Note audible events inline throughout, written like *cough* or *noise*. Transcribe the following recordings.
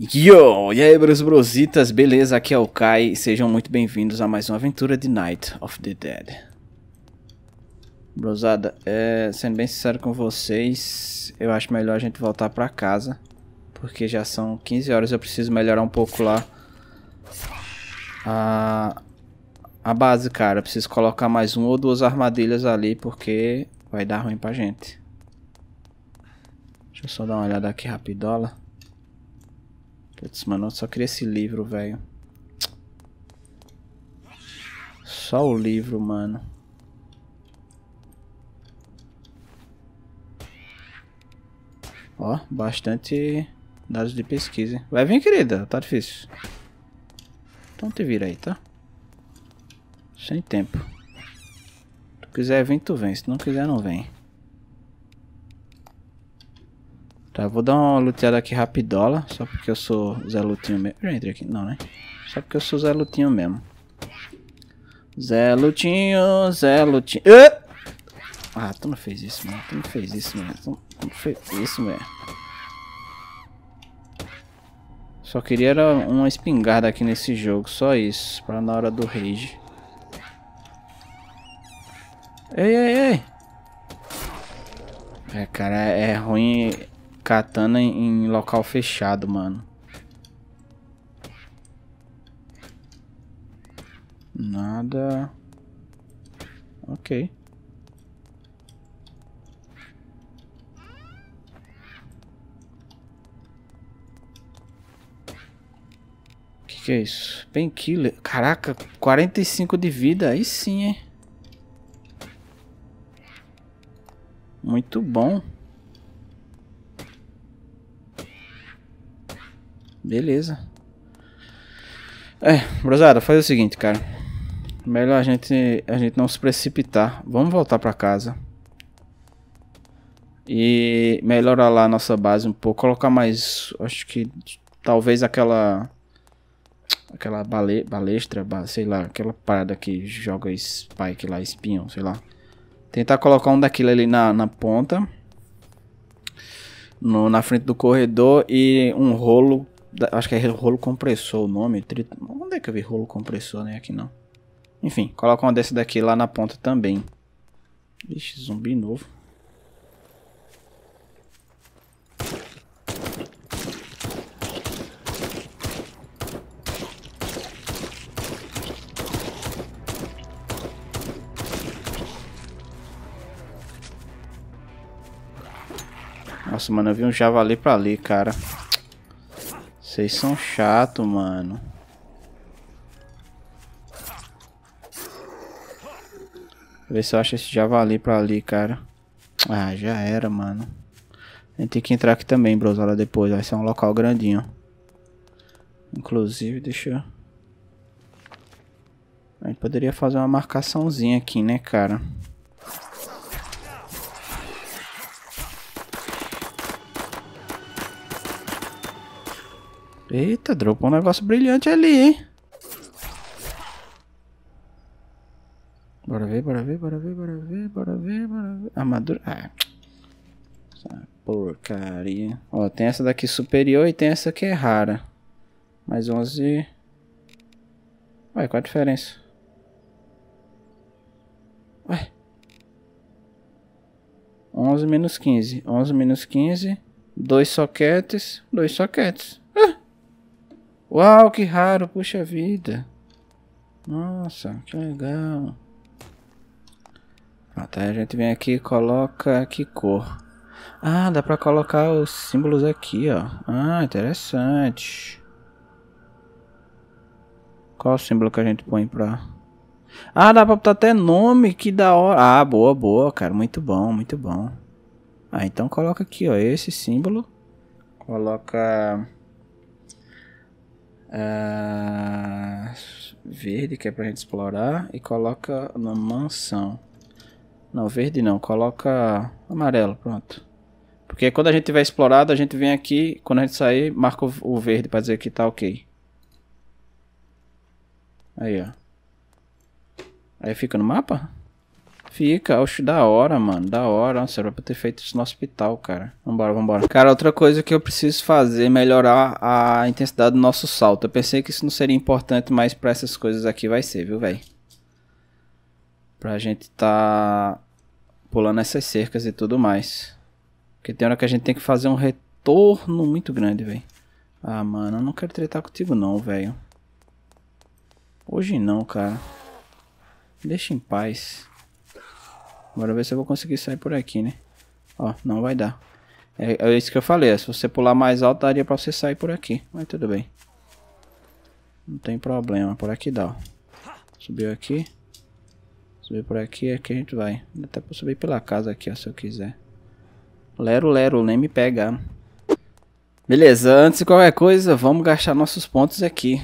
Yo! E aí, bros brositas, beleza? Aqui é o Kai e sejam muito bem-vindos a mais uma aventura de Night of the Dead. Brosada, é, sendo bem sincero com vocês, eu acho melhor a gente voltar pra casa. Porque já são 15 horas, eu preciso melhorar um pouco lá a, a base, cara. Eu preciso colocar mais uma ou duas armadilhas ali, porque vai dar ruim pra gente. Deixa eu só dar uma olhada aqui rapidola. Putz, mano, eu só queria esse livro, velho. Só o livro, mano. Ó, bastante dados de pesquisa. Vai vir, querida. Tá difícil. Então te vira aí, tá? Sem tempo. Se tu quiser vir, tu vem. Se não quiser, não vem. Tá, vou dar uma luteada aqui rapidola, só porque eu sou Zé Lutinho mesmo. Já entrei aqui, não, né? Só porque eu sou Zé Lutinho mesmo. Zé Lutinho, Zé Lutinho. Ah! ah, tu não fez isso, mano. Tu não fez isso, mano. Tu não fez isso, mano. Só queria era uma espingarda aqui nesse jogo, só isso. Pra na hora do rage. Ei, ei, ei! É, cara, é ruim Katana em local fechado, mano. Nada. Ok. O que, que é isso? Killer. Caraca, 45 de vida. Aí sim, hein? Muito bom. Beleza. É, brosada, faz o seguinte, cara. Melhor a gente, a gente não se precipitar. Vamos voltar pra casa. E melhorar lá a nossa base um pouco. Colocar mais, acho que talvez aquela... Aquela bale, balestra, sei lá, aquela parada que joga spike lá, espinho, sei lá. Tentar colocar um daquilo ali na, na ponta. No, na frente do corredor e um rolo Acho que é rolo compressor o nome. Onde é que eu vi rolo compressor, né? Aqui não. Enfim, coloca uma dessa daqui lá na ponta também. Vixe, zumbi novo. Nossa, mano, eu vi um javali pra ali, cara. Vocês são chato, mano. Ver se eu acho esse javali pra ali, cara. Ah, já era, mano. A gente tem que entrar aqui também, brosola, depois. Vai ser um local grandinho. Inclusive, deixa eu... A gente poderia fazer uma marcaçãozinha aqui, né, cara? Eita, dropou um negócio brilhante ali, hein? Bora ver, bora ver, bora ver, bora ver, bora ver, bora ver. Armadura. Ah. Essa porcaria. Ó, tem essa daqui superior e tem essa que é rara. Mais 11. Ué, qual a diferença? Ué. 11 menos 15. 11 menos 15. Dois soquetes. Dois soquetes. Uau, que raro, puxa vida. Nossa, que legal. Pronto, ah, tá, a gente vem aqui e coloca que cor. Ah, dá pra colocar os símbolos aqui, ó. Ah, interessante. Qual o símbolo que a gente põe pra... Ah, dá pra botar até nome, que da hora. Ah, boa, boa, cara. Muito bom, muito bom. Ah, então coloca aqui, ó. Esse símbolo. Coloca... Ah, verde, que é pra gente explorar. E coloca na mansão. Não, verde não. Coloca amarelo, pronto. Porque quando a gente tiver explorado, a gente vem aqui. Quando a gente sair, marca o verde pra dizer que tá ok. Aí, ó. Aí fica no mapa? Fica, acho da hora, mano. Da hora. Nossa, era pra ter feito isso no hospital, cara. Vambora, vambora. Cara, outra coisa que eu preciso fazer é melhorar a intensidade do nosso salto. Eu pensei que isso não seria importante, mas pra essas coisas aqui vai ser, viu, velho? Pra gente tá pulando essas cercas e tudo mais. Porque tem hora que a gente tem que fazer um retorno muito grande, velho. Ah, mano, eu não quero tretar contigo não, velho. Hoje não, cara. Deixa em paz. Bora ver se eu vou conseguir sair por aqui, né? Ó, não vai dar. É, é isso que eu falei, se você pular mais alto, daria pra você sair por aqui. Mas tudo bem. Não tem problema, por aqui dá, ó. Subiu aqui. Subir por aqui, aqui a gente vai. Até pra subir pela casa aqui, ó, se eu quiser. Lero, lero, nem me pega. Beleza, antes de qualquer coisa, vamos gastar nossos pontos aqui.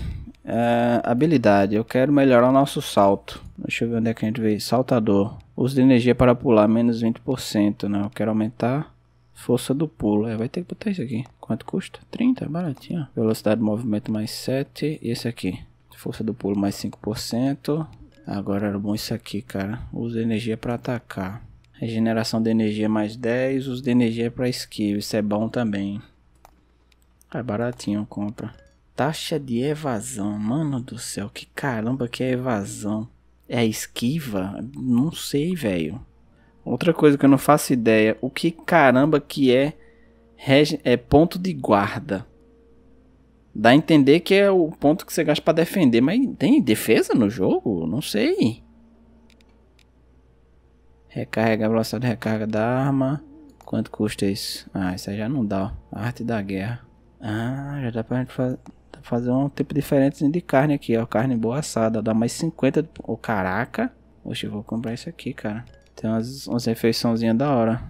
É, habilidade, eu quero melhorar o nosso salto. Deixa eu ver onde é que a gente veio. Saltador. Uso de energia para pular, menos 20%, né? Eu quero aumentar força do pulo. É, vai ter que botar isso aqui. Quanto custa? 30, é baratinho. Velocidade de movimento mais 7. E esse aqui? Força do pulo mais 5%. Agora era bom isso aqui, cara. Uso de energia para atacar. Regeneração de energia mais 10. Uso de energia para esquiva. Isso é bom também. É baratinho, compra taxa de evasão. Mano do céu, que caramba que é evasão. É esquiva? Não sei, velho. Outra coisa que eu não faço ideia, o que caramba que é é ponto de guarda. Dá a entender que é o ponto que você gasta para defender, mas tem defesa no jogo? Não sei. Recarrega a velocidade de recarga da arma. Quanto custa isso? Ah, isso aí já não dá, ó. Arte da guerra. Ah, já dá pra gente fazer fazer um tipo diferente de carne aqui, ó. Carne boa assada, dá mais 50. Ô, oh, caraca. Oxe, vou comprar isso aqui, cara. Tem umas, umas refeiçãozinhas da hora.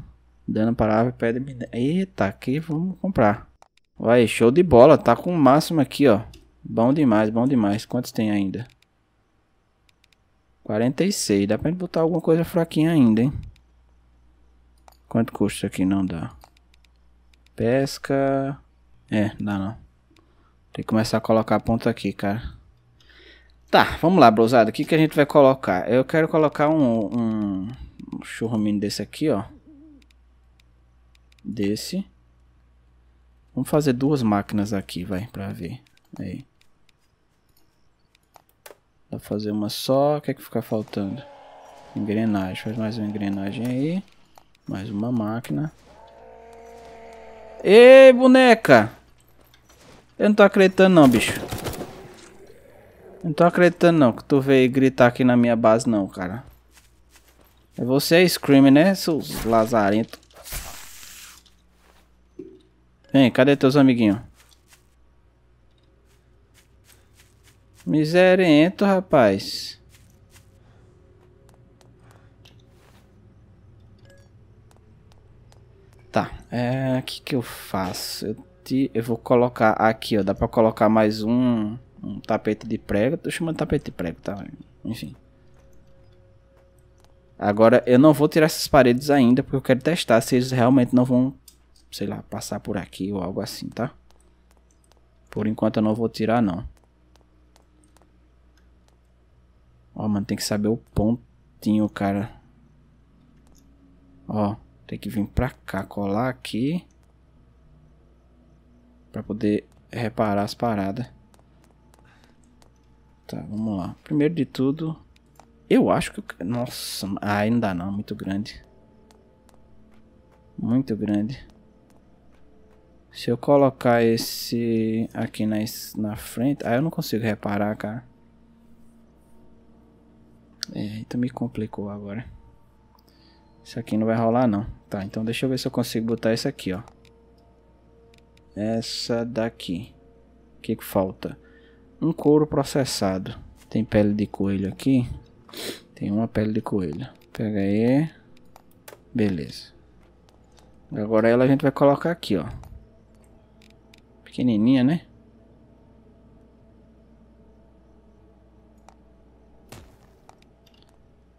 Dando palavra, pede minério. Eita, aqui vamos comprar. Vai, show de bola. Tá com o máximo aqui, ó. Bom demais, bom demais. Quantos tem ainda? 46. Dá pra gente botar alguma coisa fraquinha ainda, hein? Quanto custa isso aqui? Não dá. Pesca... É, dá não. Tem que começar a colocar a ponta aqui, cara. Tá, vamos lá, brusado. O que, que a gente vai colocar? Eu quero colocar um, um, um churrumino desse aqui, ó. Desse. Vamos fazer duas máquinas aqui, vai, pra ver. Aí. Dá pra fazer uma só. O que é que fica faltando? Engrenagem. Faz mais uma engrenagem aí. Mais uma máquina. Ei, boneca! Eu não tô acreditando não, bicho. Eu não tô acreditando não que tu veio gritar aqui na minha base não, cara. É você é Scream, né, seus lazarento. Vem, cadê teus amiguinhos? Miserento, rapaz. Tá, é... O que que eu faço? Eu tapete, eu vou colocar aqui, ó. Dá pra colocar mais um, um tapete de prego. Tô chamando de tapete de prego, tá? Enfim. Agora, eu não vou tirar essas paredes ainda, porque eu quero testar se eles realmente não vão, sei lá, passar por aqui ou algo assim, tá? Por enquanto eu não vou tirar, não. Ó, mano, tem que saber o pontinho, cara. Ó, tem que vir pra cá, colar aqui. Pra poder reparar as paradas. Tá, vamos lá. Primeiro de tudo, eu acho que... Eu... Nossa, ah, aí ah, não dá não, muito grande. Muito grande. Se eu colocar esse aqui na, na frente... Aí ah, eu não consigo reparar, cara. É, então me complicou agora. Isso aqui não vai rolar não. Tá, então deixa eu ver se eu consigo botar esse aqui, ó. Essa daqui. O que, que falta? Um couro processado. Tem pele de coelho aqui. Tem uma pele de coelho. Pega aí. Beleza. Agora ela a gente vai colocar aqui, ó. Pequenininha, né?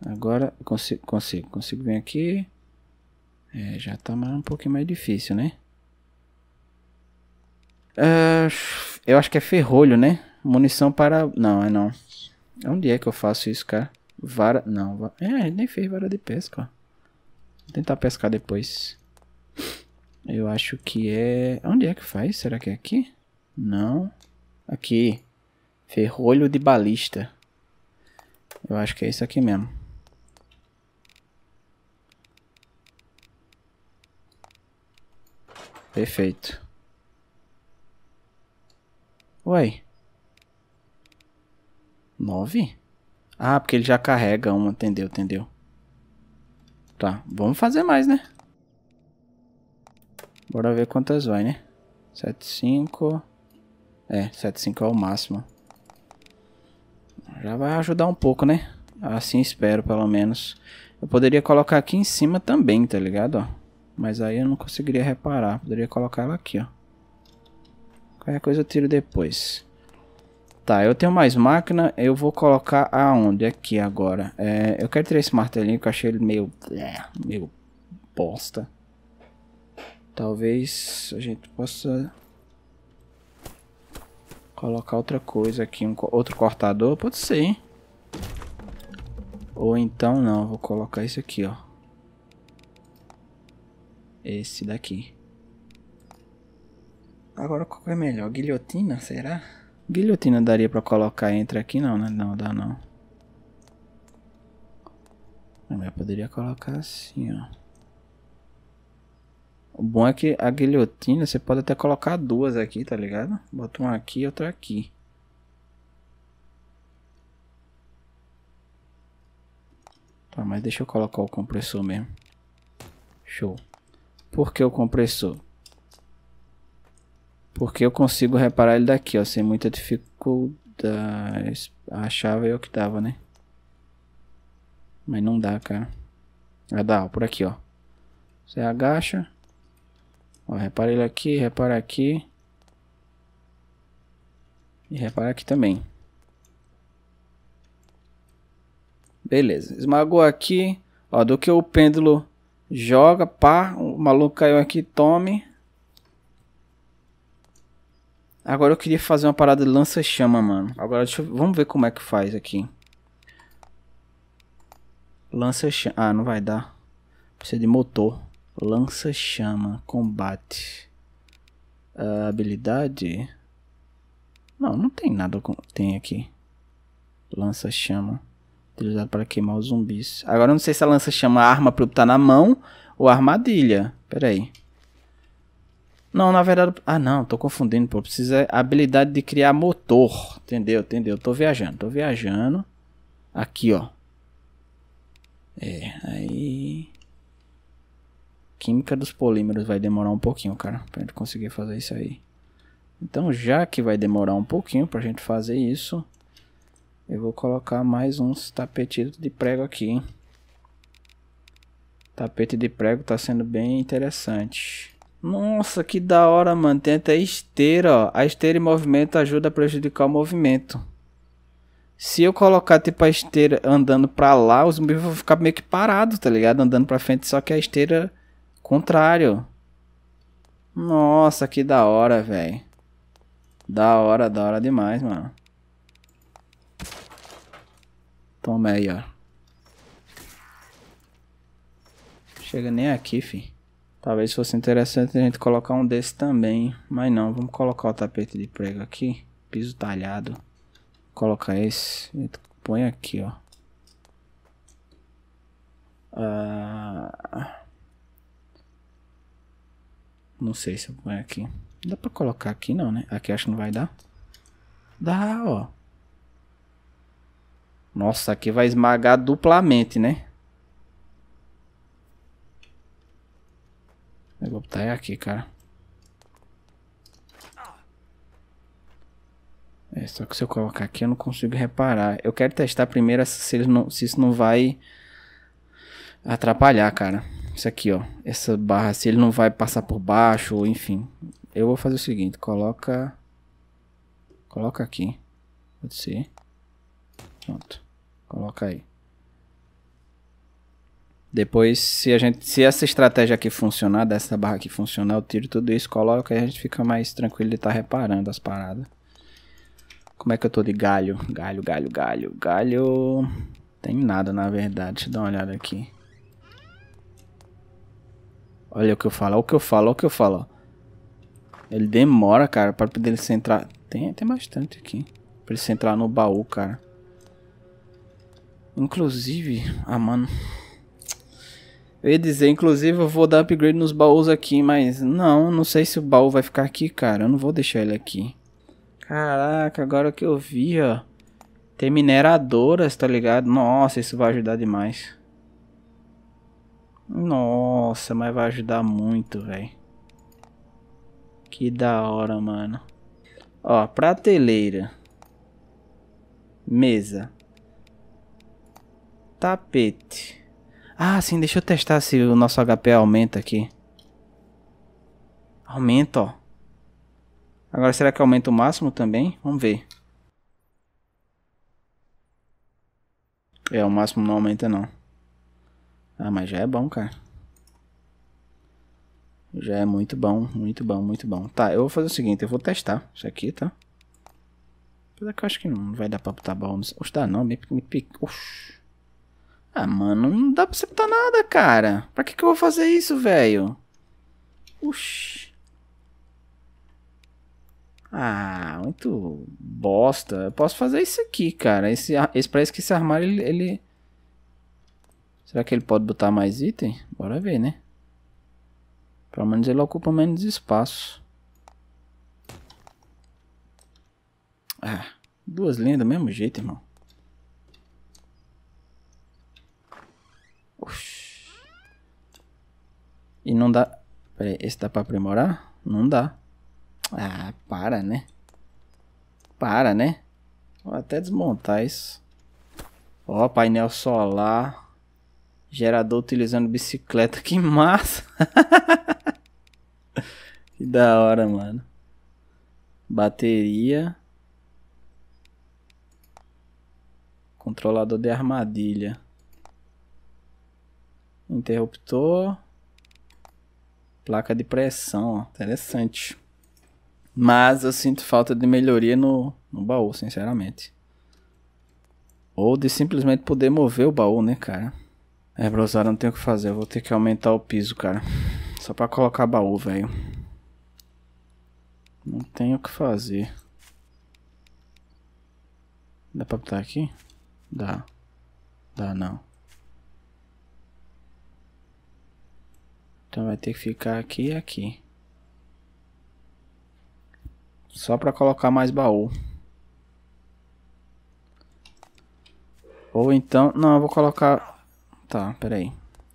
Agora consigo, consigo, consigo vir aqui. É, já tá um pouquinho mais difícil, né? Uh, eu acho que é ferrolho, né? Munição para. Não, é não. Onde é que eu faço isso, cara? Vara. Não. É, ele nem fez vara de pesca, ó. Vou tentar pescar depois. Eu acho que é. Onde é que faz? Será que é aqui? Não. Aqui. Ferrolho de balista. Eu acho que é isso aqui mesmo. Perfeito. Vai. Nove? Ah, porque ele já carrega uma, entendeu, entendeu. Tá, vamos fazer mais, né? Bora ver quantas vai, né? 75. É, 75 é o máximo. Já vai ajudar um pouco, né? Assim espero, pelo menos. Eu poderia colocar aqui em cima também, tá ligado? Ó. Mas aí eu não conseguiria reparar. Poderia colocar ela aqui, ó. Qualquer coisa eu tiro depois. Tá, eu tenho mais máquina, eu vou colocar aonde? Aqui agora. É, eu quero tirar esse martelinho que eu achei ele meio... É, meio bosta. Talvez a gente possa colocar outra coisa aqui, um, outro cortador, pode ser, hein? Ou então não, vou colocar esse aqui, ó. Esse daqui. Agora qual é melhor? Guilhotina, será? Guilhotina daria pra colocar entre aqui? Não, né? Não, dá não. Eu poderia colocar assim, ó. O bom é que a guilhotina você pode até colocar duas aqui, tá ligado? Bota uma aqui e outra aqui. Tá, mas deixa eu colocar o compressor mesmo. Show. Por que o compressor? Porque eu consigo reparar ele daqui, ó, sem muita dificuldade. Achava eu que dava, né? Mas não dá, cara. Vai ah, dar ó, por aqui, ó. Você agacha. Ó, repara ele aqui, repara aqui. E repara aqui também. Beleza, esmagou aqui. Ó, do que o pêndulo joga, pá, o maluco caiu aqui, tome. Agora eu queria fazer uma parada de lança-chama, mano. Agora deixa eu... Vamos ver como é que faz aqui. Lança-chama... Ah, não vai dar. Precisa de motor. Lança-chama. Combate. Uh, habilidade... Não, não tem nada com... Tem aqui. Lança-chama. Utilizado para queimar os zumbis. Agora eu não sei se a lança-chama é arma pra eu botar na mão ou armadilha. Pera aí. Não, na verdade. Ah, não, tô confundindo, pô. Precisa é habilidade de criar motor. Entendeu? Entendeu? Tô viajando, tô viajando. Aqui, ó. É, aí. Química dos polímeros vai demorar um pouquinho, cara. Pra gente conseguir fazer isso aí. Então, já que vai demorar um pouquinho pra gente fazer isso, eu vou colocar mais uns tapetes de prego aqui, hein? Tapete de prego tá sendo bem interessante. Nossa, que da hora, mano. Tem até esteira, ó. A esteira em movimento ajuda a prejudicar o movimento. Se eu colocar, tipo, a esteira andando pra lá, os zumbis vão ficar meio que parados, tá ligado? Andando pra frente, só que a esteira contrário. Nossa, que da hora, velho. Da hora, da hora demais, mano. Toma aí, ó. Chega nem aqui, fi. Talvez fosse interessante a gente colocar um desse também, mas não, vamos colocar o tapete de prego aqui, piso talhado. Colocar esse, põe aqui, ó. Ah, não sei se eu ponho aqui. Dá pra colocar aqui não, né? Aqui acho que não vai dar. Dá, ó. Nossa, aqui vai esmagar duplamente, né? vou botar tá aqui, cara. É, só que se eu colocar aqui eu não consigo reparar. Eu quero testar primeiro se, ele não, se isso não vai atrapalhar, cara. Isso aqui, ó. Essa barra, se ele não vai passar por baixo, ou enfim. Eu vou fazer o seguinte, coloca... Coloca aqui. Pode ser. Pronto. Coloca aí. Depois, se a gente, se essa estratégia aqui funcionar, dessa barra aqui funcionar, eu tiro tudo isso, coloco e a gente fica mais tranquilo de estar tá reparando as paradas. Como é que eu tô de galho? Galho, galho, galho, galho. Tem nada na verdade, deixa eu dar uma olhada aqui. Olha o que eu falo, olha o que eu falo, olha o que eu falo. Ele demora, cara, para poder ele se entrar. Tem, tem bastante aqui. Pra ele se entrar no baú, cara. Inclusive. Ah, mano. Eu ia dizer, inclusive eu vou dar upgrade nos baús aqui, mas não, não sei se o baú vai ficar aqui, cara. Eu não vou deixar ele aqui. Caraca, agora que eu vi, ó. Tem mineradoras, tá ligado? Nossa, isso vai ajudar demais. Nossa, mas vai ajudar muito, velho. Que da hora, mano. Ó, prateleira. Mesa. Tapete. Ah, sim, deixa eu testar se o nosso HP aumenta aqui. Aumenta, ó. Agora, será que aumenta o máximo também? Vamos ver. É, o máximo não aumenta não. Ah, mas já é bom, cara. Já é muito bom, muito bom, muito bom. Tá, eu vou fazer o seguinte, eu vou testar isso aqui, tá? Apesar que eu acho que não vai dar pra botar bom. Oxe, dá não, bem, bem, oxe. Ah, mano, não dá pra aceptar nada, cara. Pra que que eu vou fazer isso, velho? Uxi. Ah, muito bosta. Eu posso fazer isso aqui, cara. Esse, esse parece que esse armário, ele, ele... Será que ele pode botar mais item? Bora ver, né? Pelo menos ele ocupa menos espaço. Ah, duas linhas do mesmo jeito, irmão. E não dá... esse dá pra aprimorar? Não dá. Ah, para, né? Para, né? Vou até desmontar isso. Ó, painel solar. Gerador utilizando bicicleta. Que *laughs* massa! que da hora, mano. Bateria. Controlador de armadilha. Interruptor. Placa de pressão, ó. Interessante. Mas eu sinto falta de melhoria no, no baú, sinceramente. Ou de simplesmente poder mover o baú, né, cara? É, brosada, não tenho o que fazer. Eu vou ter que aumentar o piso, cara. Só pra colocar baú, velho. Não tenho o que fazer. Dá pra botar aqui? Dá. Dá não. Então vai ter que ficar aqui e aqui. Só para colocar mais baú. Ou então... Não, eu vou colocar... Tá, peraí.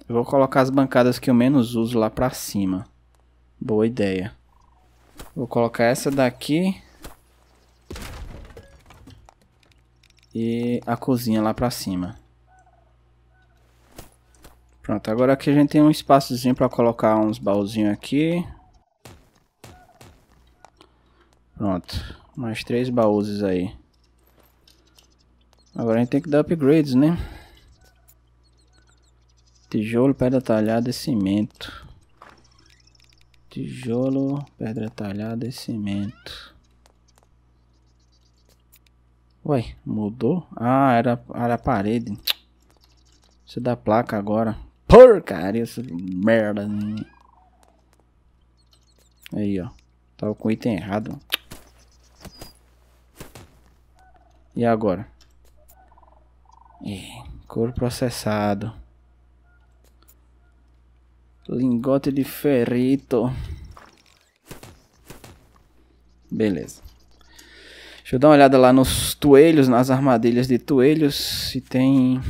Eu vou colocar as bancadas que eu menos uso lá pra cima. Boa ideia. Vou colocar essa daqui. E a cozinha lá pra cima. Pronto, agora aqui a gente tem um espaçozinho para colocar uns baúzinhos aqui. Pronto, mais três baúzes aí. Agora a gente tem que dar upgrades, né? Tijolo, pedra talhada e cimento. Tijolo, pedra talhada e cimento. Ué, mudou? Ah, era, era a parede. você é dá placa agora porcaria, essa merda. Né? Aí, ó. Tava com o item errado. E agora? É, couro processado. Lingote de ferrito. Beleza. Deixa eu dar uma olhada lá nos toelhos, nas armadilhas de toelhos. Se tem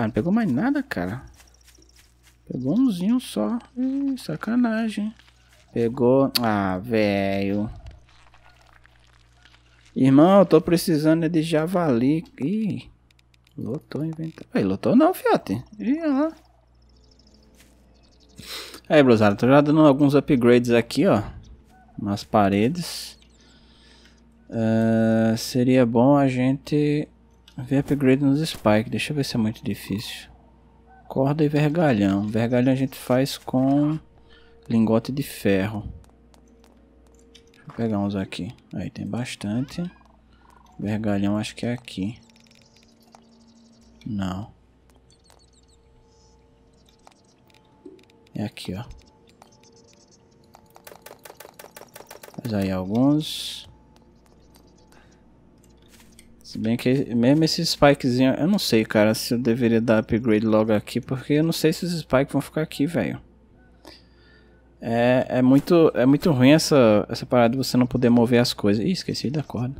ah, não pegou mais nada, cara. Pegou umzinho só. Hum. Ih, sacanagem. Pegou... Ah, velho. Irmão, eu tô precisando é de javali. Ih, lotou inventário. Aí, lotou não, fiat. Ih, olha lá. Aí, brosada, tô já dando alguns upgrades aqui, ó. Nas paredes. Uh, seria bom a gente Vem upgrade nos spike, deixa eu ver se é muito difícil. Corda e vergalhão. Vergalhão a gente faz com lingote de ferro. Deixa eu pegar uns aqui. Aí tem bastante. Vergalhão acho que é aqui. Não. É aqui, ó. Faz aí alguns. Se bem que mesmo esses spikezinho, eu não sei, cara, se eu deveria dar upgrade logo aqui, porque eu não sei se os spikes vão ficar aqui, velho. É, é, muito, é muito ruim essa, essa parada de você não poder mover as coisas. Ih, esqueci da corda.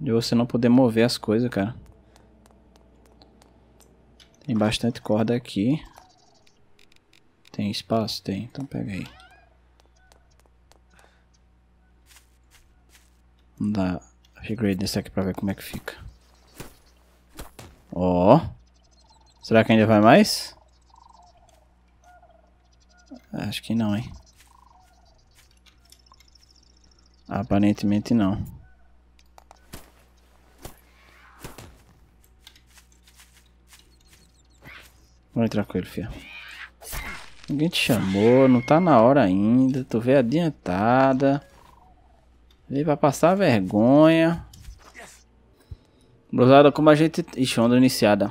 De você não poder mover as coisas, cara. Tem bastante corda aqui. Tem espaço? Tem. Então pega aí. Não dá upgrade esse aqui pra ver como é que fica. Ó. Oh. Será que ainda vai mais? Acho que não, hein. Aparentemente não. Vou entrar com ele, filho. Ninguém te chamou, não tá na hora ainda. Tu veio adiantada. Ele vai passar vergonha. Brosada, como a gente... Ixi, onda iniciada.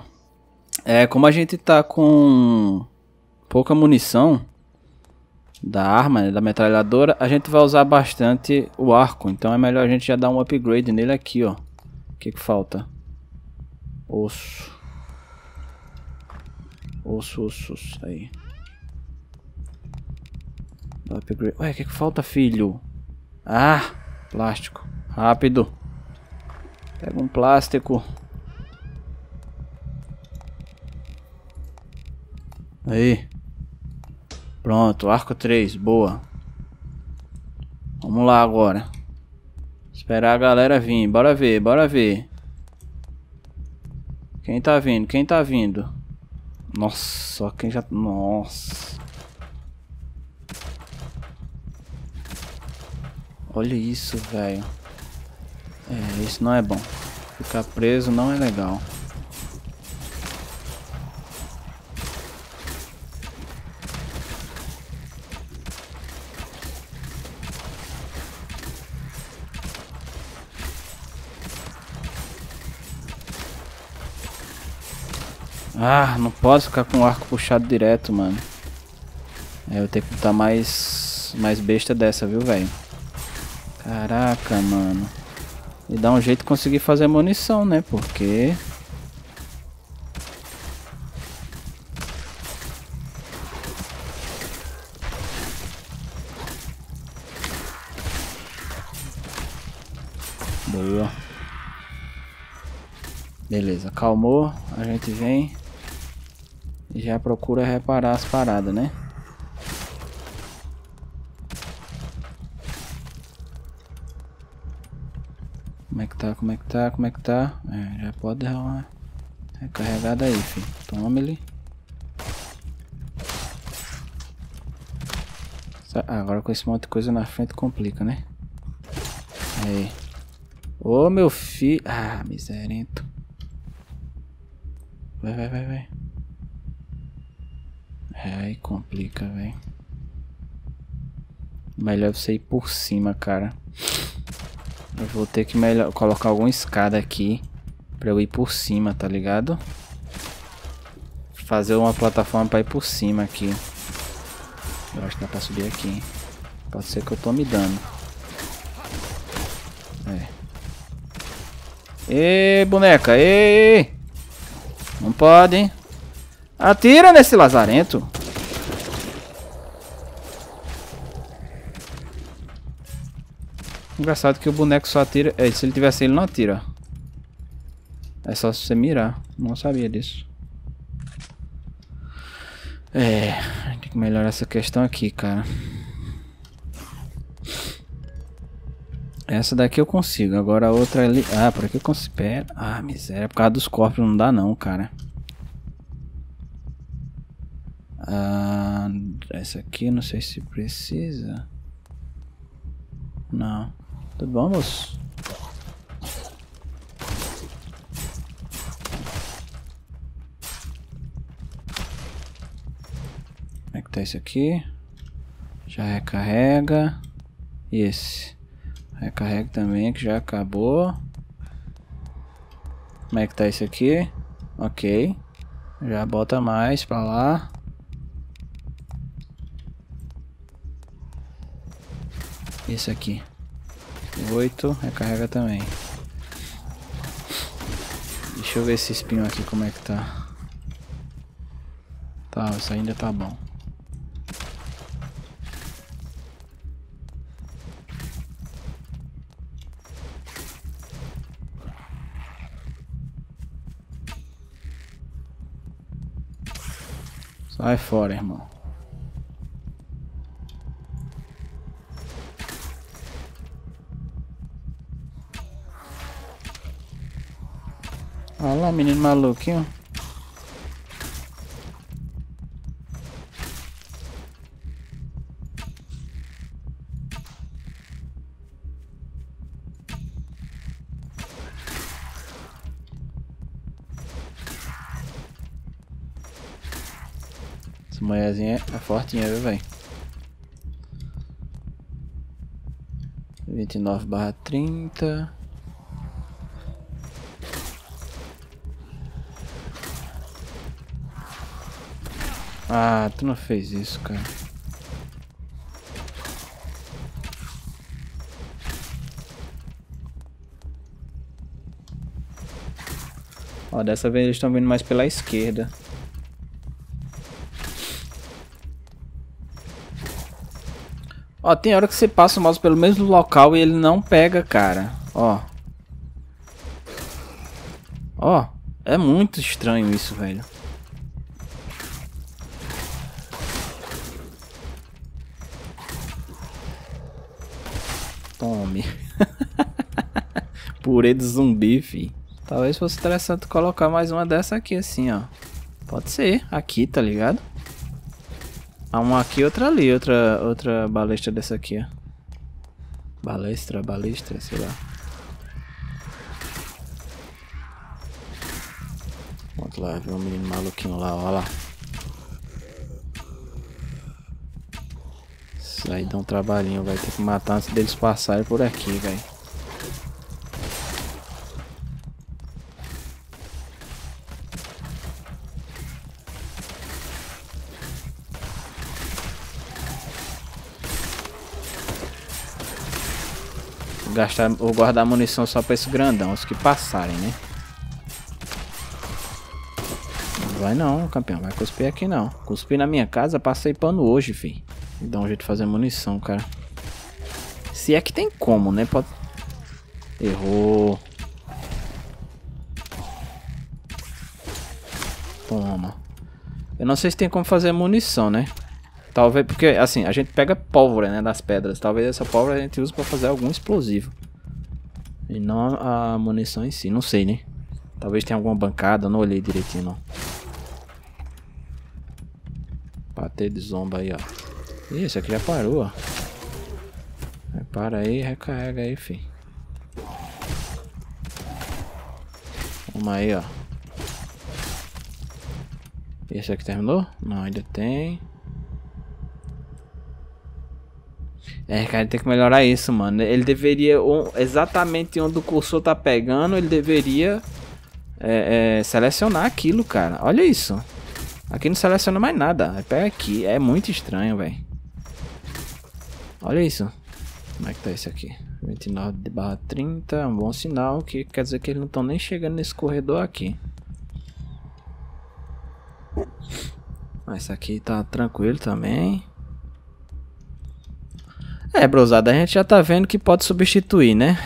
É, como a gente tá com pouca munição da arma, né, da metralhadora, a gente vai usar bastante o arco. Então é melhor a gente já dar um upgrade nele aqui, ó. O que que falta? Osso. Osso, osso, osso. Aí. upgrade. Ué, o que que falta, filho? Ah! Plástico. Rápido. Pega um plástico. Aí. Pronto, arco 3, boa. Vamos lá agora. Esperar a galera vir, bora ver, bora ver. Quem tá vindo, quem tá vindo? Nossa, quem já... Nossa. Olha isso, velho. É, isso não é bom. Ficar preso não é legal. Ah, não posso ficar com o arco puxado direto, mano. É, eu tenho que estar mais, mais besta dessa, viu, velho? Caraca, mano. E dá um jeito de conseguir fazer munição, né? Porque... Boa. Beleza, calmou. A gente vem e já procura reparar as paradas, né? como é que tá, como é que tá? É, já pode dar uma recarregada aí, filho. Toma ele. agora com esse monte de coisa na frente complica, né? Aí. Ô, meu filho. Ah, miserento. Vai, vai, vai, vai. É, aí complica, velho. Melhor você ir por cima, cara. Eu vou ter que melhor colocar alguma escada aqui pra eu ir por cima, tá ligado? Fazer uma plataforma pra ir por cima aqui. Eu acho que dá pra subir aqui, hein? Pode ser que eu tome me dando. É. Ê, boneca, ê! Não pode, hein? Atira nesse lazarento! Engraçado que o boneco só atira... É, se ele tivesse ele não atira. É só você mirar. Não sabia disso. É, tem que melhorar essa questão aqui, cara. Essa daqui eu consigo. Agora a outra ali... Ah, por aqui eu consigo... Pera. Ah, miséria. Por causa dos corpos não dá não, cara. Ah, essa aqui eu não sei se precisa. Não. Vamos. Como é que tá esse aqui? Já recarrega. E esse. Recarrega também, que já acabou. Como é que tá esse aqui? Ok. Já bota mais pra lá. Esse aqui. 8, recarrega também. Deixa eu ver esse espinho aqui como é que tá. Tá, isso ainda tá bom. Sai fora, irmão. Olha lá, menino maluquinho. Essa mulherzinha é fortinha, viu, velho? 29 barra 30... Ah, tu não fez isso, cara. Ó, dessa vez eles estão vindo mais pela esquerda. Ó, tem hora que você passa o mouse pelo mesmo local e ele não pega, cara. Ó. Ó, é muito estranho isso, velho. Tome. *laughs* Purê de zumbi, fi. Talvez fosse interessante colocar mais uma dessa aqui, assim, ó. Pode ser. Aqui, tá ligado? Uma aqui, outra ali. Outra, outra balestra dessa aqui, ó. Balestra, balestra, sei lá. Pronto, lá, viu um menino maluquinho lá, ó lá. Vai dá um trabalhinho, vai ter que matar antes deles passarem por aqui, velho. Gastar guardar munição só pra esse grandão, os que passarem, né? Não vai não, campeão, vai cuspir aqui não. Cuspi na minha casa, passei pano hoje, filho. Dá um jeito de fazer munição, cara. Se é que tem como, né? Pode... Errou. Toma. Eu não sei se tem como fazer munição, né? Talvez, porque assim, a gente pega pólvora, né, das pedras. Talvez essa pólvora a gente use pra fazer algum explosivo. E não a munição em si, não sei, né? Talvez tenha alguma bancada, não olhei direitinho, não. Bater de zomba aí, ó. Ih, esse aqui já parou, ó. Para aí, recarrega aí, fi. Vamos aí, ó. Esse aqui terminou? Não, ainda tem. É, cara, tem que melhorar isso, mano. Ele deveria, exatamente onde o cursor tá pegando, ele deveria é, é, selecionar aquilo, cara. Olha isso. Aqui não seleciona mais nada. Pega aqui. É muito estranho, velho. Olha isso. Como é que tá esse aqui? 29 barra 30, um bom sinal, que quer dizer que eles não estão nem chegando nesse corredor aqui. Mas ah, isso aqui tá tranquilo também. É, brosada, a gente já tá vendo que pode substituir, né?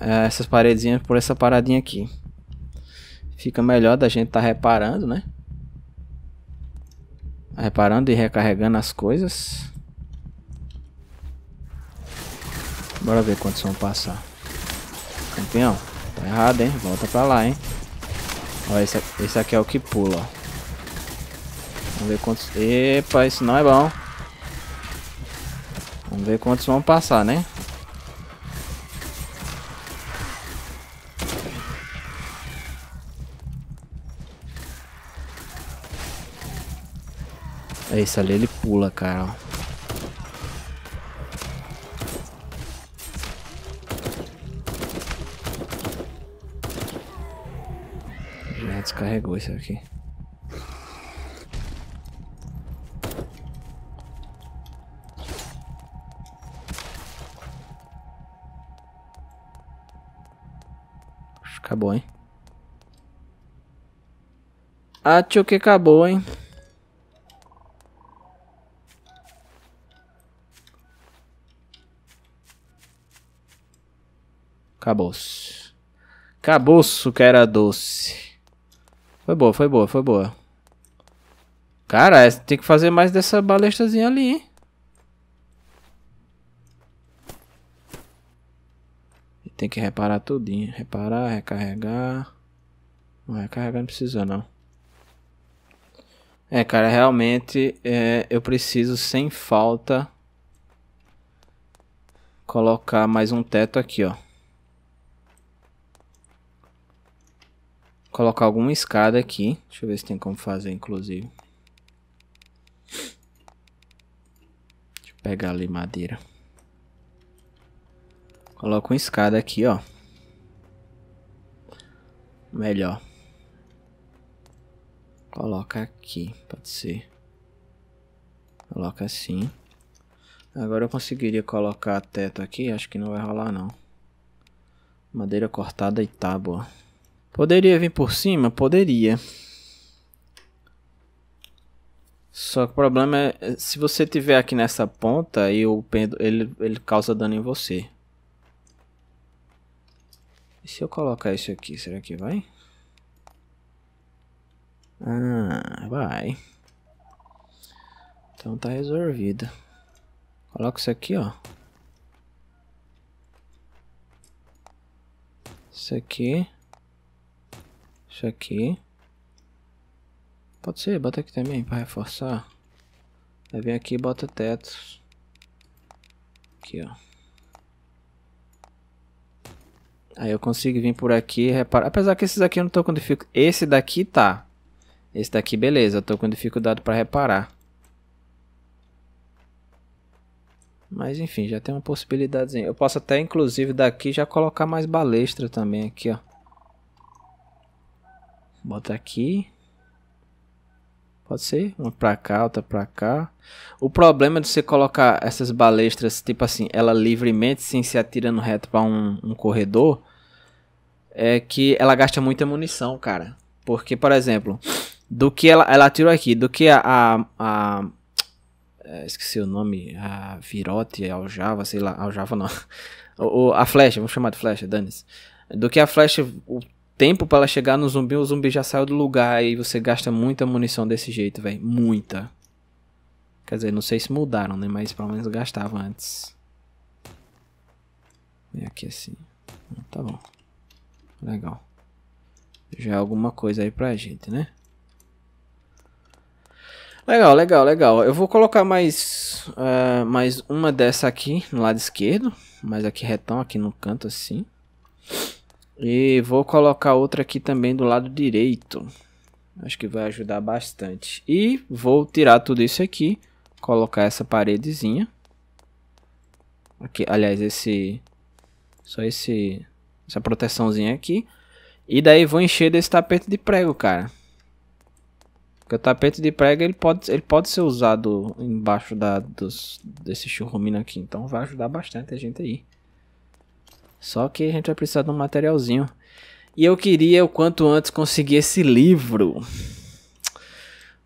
É, essas paredezinhas por essa paradinha aqui. Fica melhor da gente tá reparando, né? Reparando e recarregando as coisas. Bora ver quantos vão passar. Campeão, tá errado, hein? Volta pra lá, hein? Ó, esse, esse aqui é o que pula, ó. Vamos ver quantos... Epa, isso não é bom. Vamos ver quantos vão passar, né? É isso ali, ele pula, cara, ó. descarregou isso aqui. Acabou, hein? Acho que acabou, hein? Acabou-se. o que era doce. Foi boa, foi boa, foi boa. Cara, é, tem que fazer mais dessa balestazinha ali, hein? Tem que reparar tudinho. Reparar, recarregar. Não, recarregar não precisa, não. É, cara, realmente é, eu preciso, sem falta, colocar mais um teto aqui, ó. colocar alguma escada aqui. Deixa eu ver se tem como fazer, inclusive. Deixa eu pegar ali madeira. Coloca uma escada aqui, ó. Melhor. Coloca aqui, pode ser. Coloca assim. Agora eu conseguiria colocar teto aqui, acho que não vai rolar não. Madeira cortada e tábua. Poderia vir por cima? Poderia. Só que o problema é, é se você tiver aqui nessa ponta e o pêndulo ele, ele causa dano em você. E se eu colocar isso aqui, será que vai? Ah, vai. Então tá resolvido. Coloca isso aqui, ó. Isso aqui. Isso aqui. Pode ser, bota aqui também para reforçar. Aí vem aqui e bota tetos. Aqui, ó. Aí eu consigo vir por aqui reparar Apesar que esses aqui eu não tô com dificuldade. Esse daqui tá. Esse daqui, beleza. Eu tô com dificuldade para reparar. Mas enfim, já tem uma possibilidadezinha. Eu posso até, inclusive, daqui já colocar mais balestra também aqui, ó. Bota aqui. Pode ser? Uma pra cá, outra pra cá. O problema de você colocar essas balestras, tipo assim, ela livremente, sem se atirando reto pra um, um corredor, é que ela gasta muita munição, cara. Porque, por exemplo, do que ela, ela atirou aqui, do que a, a, a é, esqueci o nome, a virote, aljava, sei lá, aljava não. *laughs* o a flecha, vamos chamar de flecha, dane -se. Do que a flecha, o tempo para ela chegar no zumbi, o zumbi já saiu do lugar e você gasta muita munição desse jeito, velho. Muita. Quer dizer, não sei se mudaram, né? Mas pelo menos gastava antes. Vem aqui assim. Hum, tá bom. Legal. Já é alguma coisa aí pra gente, né? Legal, legal, legal. Eu vou colocar mais, uh, mais uma dessa aqui no lado esquerdo. Mais aqui retão, aqui no canto assim. E vou colocar outra aqui também do lado direito. Acho que vai ajudar bastante. E vou tirar tudo isso aqui. Colocar essa paredezinha. Aqui, aliás, esse... Só esse... Essa proteçãozinha aqui. E daí vou encher desse tapete de prego, cara. Porque o tapete de prego ele pode, ele pode ser usado embaixo da, dos, desse churrumino aqui. Então vai ajudar bastante a gente aí. Só que a gente vai precisar de um materialzinho. E eu queria o quanto antes conseguir esse livro.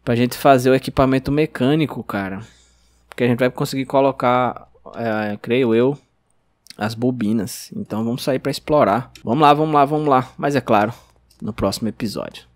Pra gente fazer o equipamento mecânico, cara. Porque a gente vai conseguir colocar, é, creio eu, as bobinas. Então vamos sair para explorar. Vamos lá, vamos lá, vamos lá. Mas é claro, no próximo episódio.